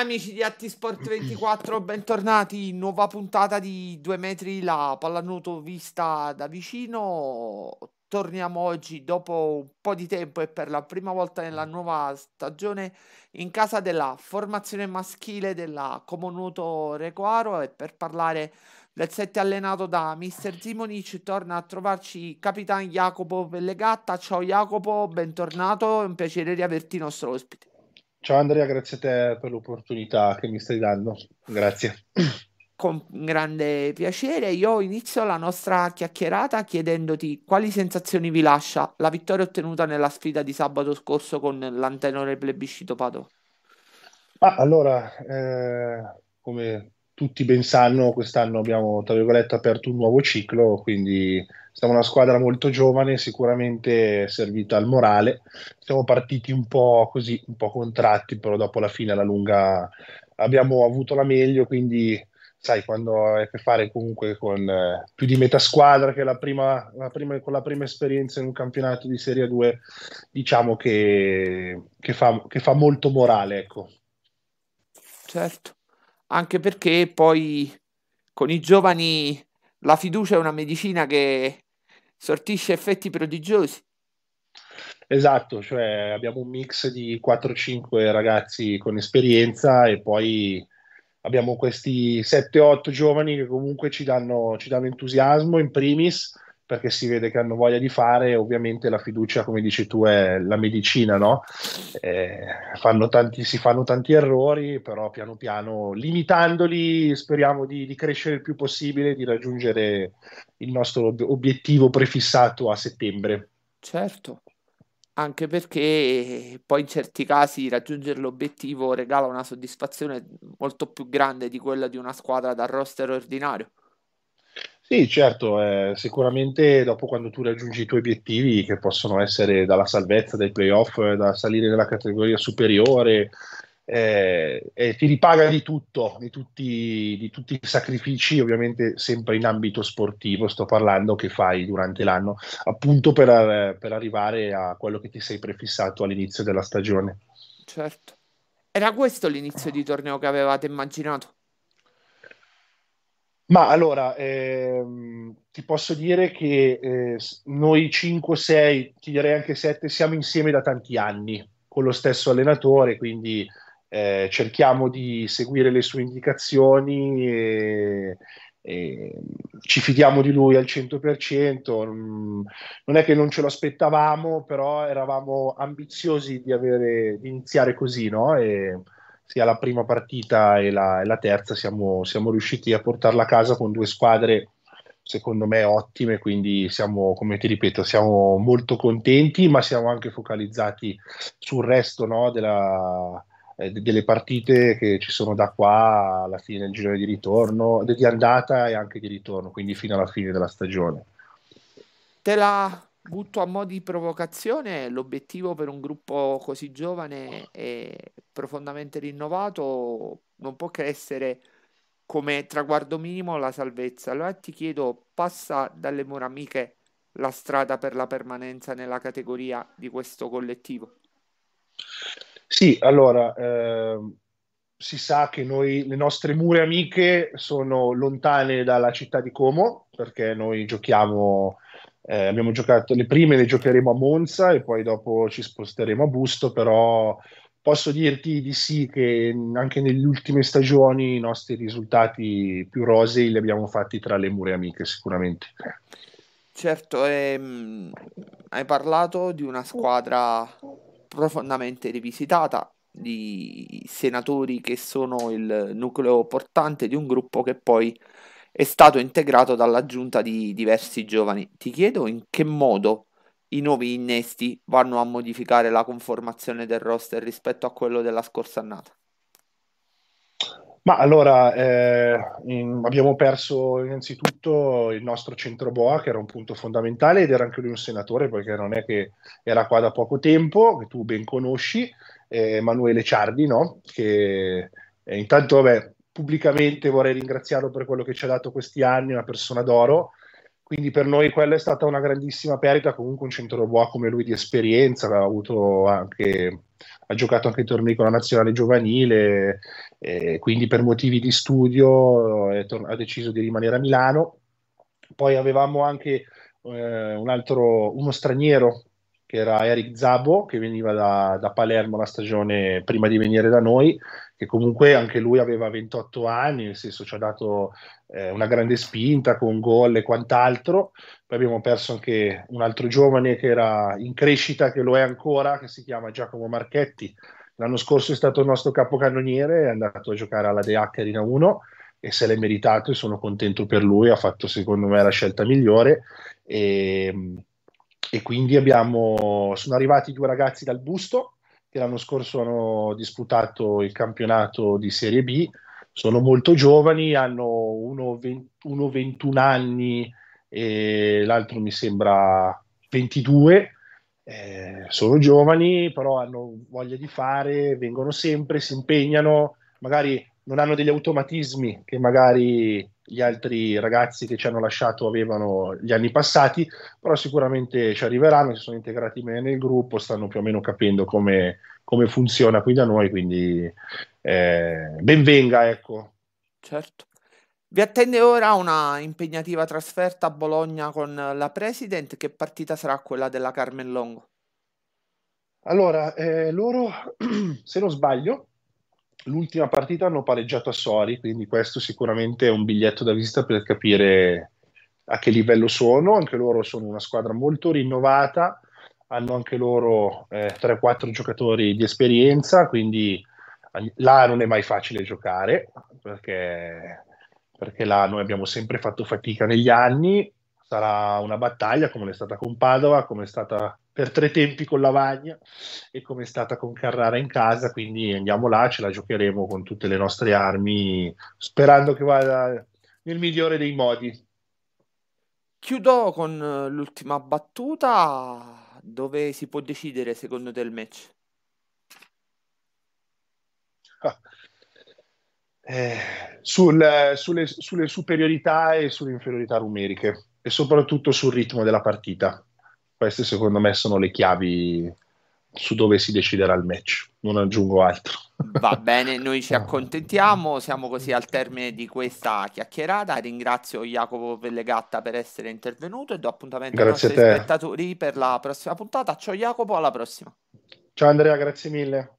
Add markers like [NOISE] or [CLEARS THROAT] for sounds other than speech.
Amici di Atti Sport 24, bentornati. Nuova puntata di Due metri la pallanuoto vista da vicino. Torniamo oggi dopo un po' di tempo e per la prima volta nella nuova stagione in casa della formazione maschile della Comonuto Recuaro e per parlare del set allenato da Mister Simonic torna a trovarci Capitan Jacopo Pellegatta. Ciao Jacopo, bentornato, è un piacere riaverti nostro ospite. Ciao Andrea, grazie a te per l'opportunità che mi stai dando. Grazie. Con grande piacere, io inizio la nostra chiacchierata chiedendoti quali sensazioni vi lascia la vittoria ottenuta nella sfida di sabato scorso con l'antenore plebiscito Padova. Ah, allora, eh, come tutti ben sanno, quest'anno abbiamo tra virgolette aperto un nuovo ciclo, quindi siamo una squadra molto giovane, sicuramente servita al morale. Siamo partiti un po' così, un po' contratti, però dopo la fine alla lunga abbiamo avuto la meglio, quindi sai quando hai a che fare comunque con eh, più di metà squadra che è la prima, la prima, con la prima esperienza in un campionato di Serie 2, diciamo che, che, fa, che fa molto morale, ecco. Certo anche perché poi con i giovani la fiducia è una medicina che sortisce effetti prodigiosi. Esatto, cioè abbiamo un mix di 4-5 ragazzi con esperienza e poi abbiamo questi 7-8 giovani che comunque ci danno, ci danno entusiasmo in primis perché si vede che hanno voglia di fare, ovviamente la fiducia, come dici tu, è la medicina, no? Eh, fanno tanti, si fanno tanti errori, però piano piano, limitandoli, speriamo di, di crescere il più possibile, di raggiungere il nostro obiettivo prefissato a settembre. Certo, anche perché poi in certi casi raggiungere l'obiettivo regala una soddisfazione molto più grande di quella di una squadra dal roster ordinario. Sì, certo, eh, sicuramente dopo quando tu raggiungi i tuoi obiettivi, che possono essere dalla salvezza, dei playoff, eh, da salire nella categoria superiore, eh, eh, ti ripaga di tutto, di tutti, di tutti, i sacrifici, ovviamente sempre in ambito sportivo, sto parlando, che fai durante l'anno, appunto per, eh, per arrivare a quello che ti sei prefissato all'inizio della stagione. Certo. Era questo l'inizio di torneo che avevate immaginato? Ma allora, ehm, ti posso dire che eh, noi 5, 6, ti direi anche 7, siamo insieme da tanti anni con lo stesso allenatore, quindi eh, cerchiamo di seguire le sue indicazioni, e, e ci fidiamo di lui al 100%, mm, non è che non ce lo aspettavamo, però eravamo ambiziosi di, avere, di iniziare così, no? E, sia la prima partita e la, e la terza siamo, siamo, riusciti a portarla a casa con due squadre secondo me ottime, quindi siamo, come ti ripeto, siamo molto contenti, ma siamo anche focalizzati sul resto no, della, eh, delle partite che ci sono da qua alla fine del girone di ritorno, di andata e anche di ritorno, quindi fino alla fine della stagione. Te la butto a mo' di provocazione, l'obiettivo per un gruppo così giovane e profondamente rinnovato non può che essere come traguardo minimo la salvezza. Allora ti chiedo, passa dalle mura amiche la strada per la permanenza nella categoria di questo collettivo? Sì, allora eh, si sa che noi, le nostre mura amiche sono lontane dalla città di Como perché noi giochiamo eh, abbiamo giocato le prime le giocheremo a Monza e poi dopo ci sposteremo a Busto, però posso dirti di sì che anche nelle ultime stagioni i nostri risultati più rosei li abbiamo fatti tra le mura amiche sicuramente. Certo, ehm, hai parlato di una squadra profondamente rivisitata, di senatori che sono il nucleo portante di un gruppo che poi è stato integrato dall'aggiunta di diversi giovani. Ti chiedo in che modo i nuovi innesti vanno a modificare la conformazione del roster rispetto a quello della scorsa annata. Ma allora eh, in, abbiamo perso innanzitutto il nostro centro boa che era un punto fondamentale ed era anche lui un senatore perché non è che era qua da poco tempo, che tu ben conosci, eh, Emanuele Ciardi, no? che eh, intanto vabbè, pubblicamente vorrei ringraziarlo per quello che ci ha dato questi anni, una persona d'oro. Quindi per noi quella è stata una grandissima perdita, comunque un centro boa come lui di esperienza, anche, ha giocato anche i tornei con la nazionale giovanile, quindi per motivi di studio eh, tor- ha deciso di rimanere a Milano. Poi avevamo anche eh, un altro, uno straniero che era Eric Zabo, che veniva da, da Palermo la stagione prima di venire da noi, che comunque anche lui aveva 28 anni, nel senso ci ha dato eh, una grande spinta con gol e quant'altro. Poi abbiamo perso anche un altro giovane che era in crescita, che lo è ancora, che si chiama Giacomo Marchetti. L'anno scorso è stato il nostro capocannoniere, è andato a giocare alla De Hackerina 1 e se l'è meritato e sono contento per lui, ha fatto secondo me la scelta migliore. E, ehm, e quindi abbiamo, sono arrivati due ragazzi dal busto, che l'anno scorso hanno disputato il campionato di Serie B, sono molto giovani, hanno uno, 20, uno 21 anni e l'altro mi sembra 22, eh, sono giovani, però hanno voglia di fare, vengono sempre, si impegnano, magari non hanno degli automatismi che magari gli altri ragazzi che ci hanno lasciato avevano gli anni passati, però sicuramente ci arriveranno, si sono integrati bene nel gruppo, stanno più o meno capendo come, come funziona qui da noi, quindi eh, benvenga, ecco. Certo. Vi attende ora una impegnativa trasferta a Bologna con la President, che partita sarà quella della Carmen Longo? Allora, eh, loro, [CLEARS THROAT] se non sbaglio, l'ultima partita hanno pareggiato a Sori, quindi questo sicuramente è un biglietto da visita per capire a che livello sono. Anche loro sono una squadra molto rinnovata, hanno anche loro eh, 3-4 giocatori di esperienza, quindi là non è mai facile giocare perché, perché là noi abbiamo sempre fatto fatica negli anni. Sarà una battaglia come è stata con Padova, come è stata per tre tempi con Lavagna e come è stata con Carrara in casa, quindi andiamo là, ce la giocheremo con tutte le nostre armi, sperando che vada nel migliore dei modi. Chiudo con eh, l'ultima battuta, dove si può decidere secondo te il match? Ah. Eh, sul, sulle, sulle superiorità e sulle inferiorità numeriche e soprattutto sul ritmo della partita queste secondo me sono le chiavi su dove si deciderà il match, non aggiungo altro. Va [LAUGHS] bene, noi ci accontentiamo, siamo così al termine di questa chiacchierata. Ringrazio Jacopo Pellegatta per essere intervenuto e do appuntamento grazie ai nostri spettatori per la prossima puntata. Ciao Jacopo, alla prossima. Ciao Andrea, grazie mille.